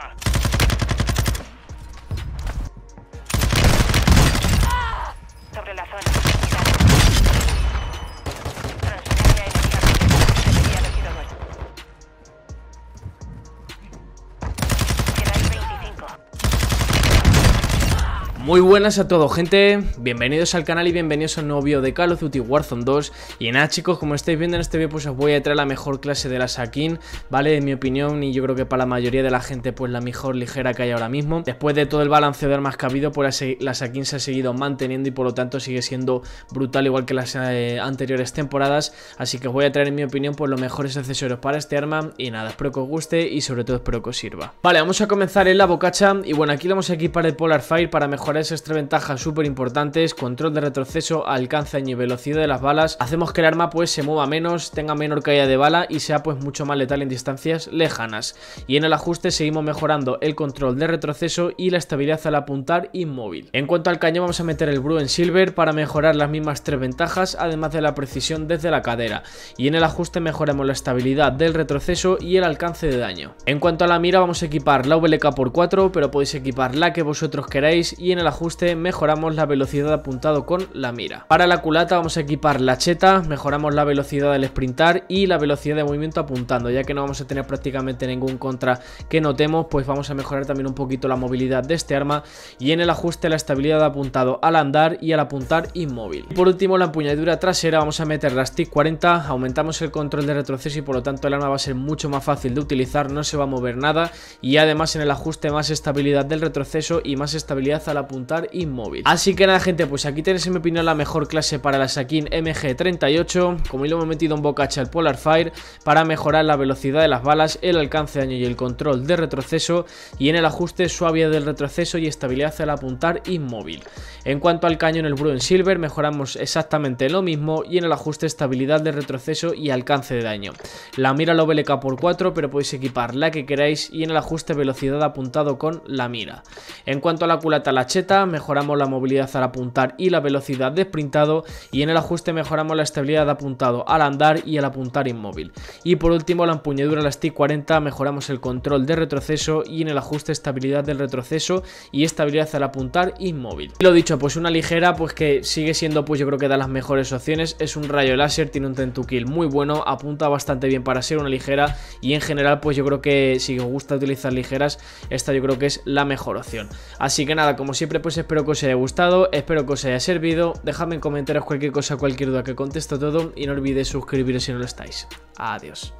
Bomber! Muy buenas a todos gente, bienvenidos al canal y bienvenidos a un nuevo video de Call of Duty Warzone 2 Y nada chicos, como estáis viendo en este video pues os voy a traer la mejor clase de la Sakin Vale, en mi opinión y yo creo que para la mayoría de la gente pues la mejor ligera que hay ahora mismo Después de todo el balance de armas que ha habido pues la Sakin se ha seguido manteniendo y por lo tanto sigue siendo brutal igual que las eh, anteriores temporadas Así que os voy a traer en mi opinión pues los mejores accesorios para este arma y nada, espero que os guste y sobre todo espero que os sirva Vale, vamos a comenzar en la bocacha y bueno aquí vamos a equipar el Polar Fire para mejorar esas tres ventajas súper importantes, control de retroceso, alcance y velocidad de las balas, hacemos que el arma pues se mueva menos, tenga menor caída de bala y sea pues mucho más letal en distancias lejanas. Y en el ajuste seguimos mejorando el control de retroceso y la estabilidad al apuntar inmóvil. En cuanto al cañón vamos a meter el Bruen Silver para mejorar las mismas tres ventajas, además de la precisión desde la cadera. Y en el ajuste mejoramos la estabilidad del retroceso y el alcance de daño. En cuanto a la mira vamos a equipar la VLK por 4, pero podéis equipar la que vosotros queráis y en el ajuste mejoramos la velocidad de apuntado con la mira. Para la culata vamos a equipar la cheta, mejoramos la velocidad del sprintar y la velocidad de movimiento apuntando, ya que no vamos a tener prácticamente ningún contra que notemos, pues vamos a mejorar también un poquito la movilidad de este arma y en el ajuste la estabilidad de apuntado al andar y al apuntar inmóvil. por último la empuñadura trasera vamos a meter las TIC 40, aumentamos el control de retroceso y por lo tanto el arma va a ser mucho más fácil de utilizar, no se va a mover nada y además en el ajuste más estabilidad del retroceso y más estabilidad al apuntar inmóvil. Así que nada, gente, pues aquí tenéis en mi opinión la mejor clase para la Sakin MG38. Como lo hemos metido en bocacha El Polar Fire para mejorar la velocidad de las balas, el alcance de daño y el control de retroceso y en el ajuste suavidad del retroceso y estabilidad al apuntar inmóvil. En cuanto al cañón, el Bruin Silver mejoramos exactamente lo mismo y en el ajuste estabilidad de retroceso y alcance de daño. La mira lo BLK por 4, pero podéis equipar la que queráis y en el ajuste velocidad apuntado con la mira. En cuanto a la culata, la mejoramos la movilidad al apuntar y la velocidad de sprintado y en el ajuste mejoramos la estabilidad de apuntado al andar y al apuntar inmóvil. Y por último la empuñadura la Stick 40 mejoramos el control de retroceso y en el ajuste estabilidad del retroceso y estabilidad al apuntar inmóvil. Y lo dicho, pues una ligera pues que sigue siendo pues yo creo que da las mejores opciones, es un rayo láser, tiene un tentu kill muy bueno, apunta bastante bien para ser una ligera y en general pues yo creo que si os gusta utilizar ligeras, esta yo creo que es la mejor opción. Así que nada, como siempre pues espero que os haya gustado, espero que os haya servido, dejadme en comentarios cualquier cosa, cualquier duda que contesto todo y no olvidéis suscribiros si no lo estáis. Adiós.